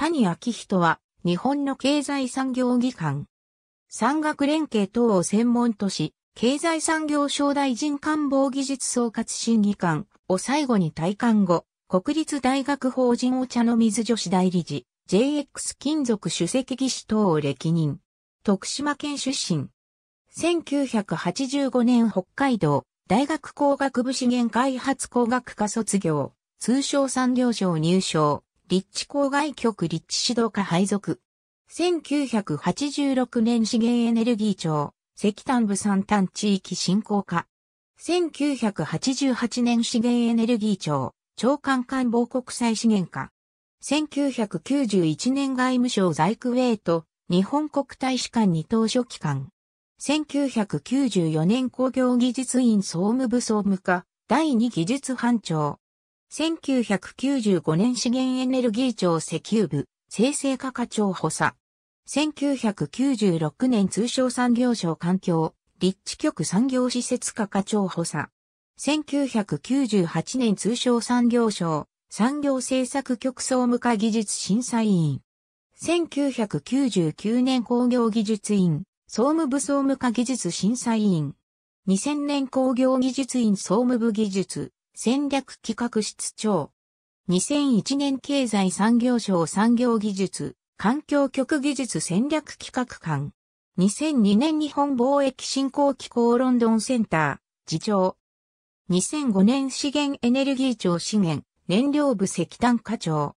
谷明人は、日本の経済産業議官。産学連携等を専門とし、経済産業省大臣官房技術総括審議官を最後に退官後、国立大学法人お茶の水女子大理事、JX 金属主席技師等を歴任。徳島県出身。1985年北海道大学工学部資源開発工学科卒業、通商産業省入省。立地郊外局立地指導課配属。1986年資源エネルギー庁、石炭部産炭地域振興課。1988年資源エネルギー庁、長官官房国際資源課。1991年外務省在庫ウェイト、日本国大使館に当初機関。1994年工業技術院総務部総務課、第2技術班長。1995年資源エネルギー庁石油部、生成課課長補佐。1996年通商産業省環境、立地局産業施設課課長補佐。1998年通商産業省、産業政策局総務課技術審査委員。1999年工業技術院、総務部総務課技術審査委員。2000年工業技術院総務部技術戦略企画室長。2001年経済産業省産業技術、環境局技術戦略企画官。2002年日本貿易振興機構ロンドンセンター、次長。2005年資源エネルギー庁資源、燃料部石炭課長。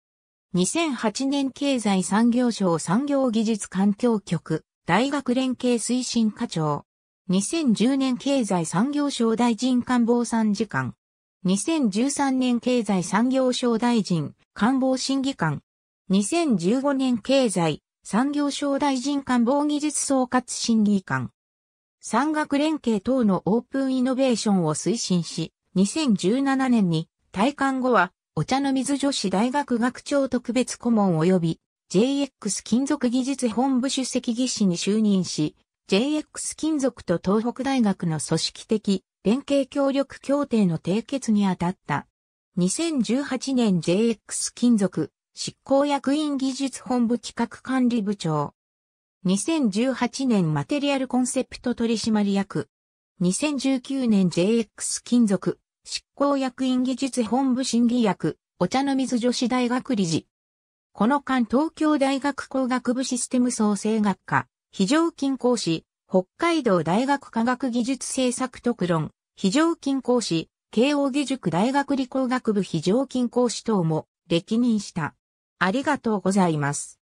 2008年経済産業省産業技術環境局、大学連携推進課長。2010年経済産業省大臣官房参事官。2013年経済産業省大臣官房審議官。2015年経済産業省大臣官房技術総括審議官。産学連携等のオープンイノベーションを推進し、2017年に退官後はお茶の水女子大学学長特別顧問及び JX 金属技術本部主席技師に就任し、JX 金属と東北大学の組織的連携協力協定の締結にあたった。2018年 JX 金属執行役員技術本部企画管理部長。2018年マテリアルコンセプト取締役。2019年 JX 金属執行役員技術本部審議役。お茶の水女子大学理事。この間東京大学工学部システム創生学科、非常勤講師、北海道大学科学技術政策特論、非常勤講師、慶応義塾大学理工学部非常勤講師等も歴任した。ありがとうございます。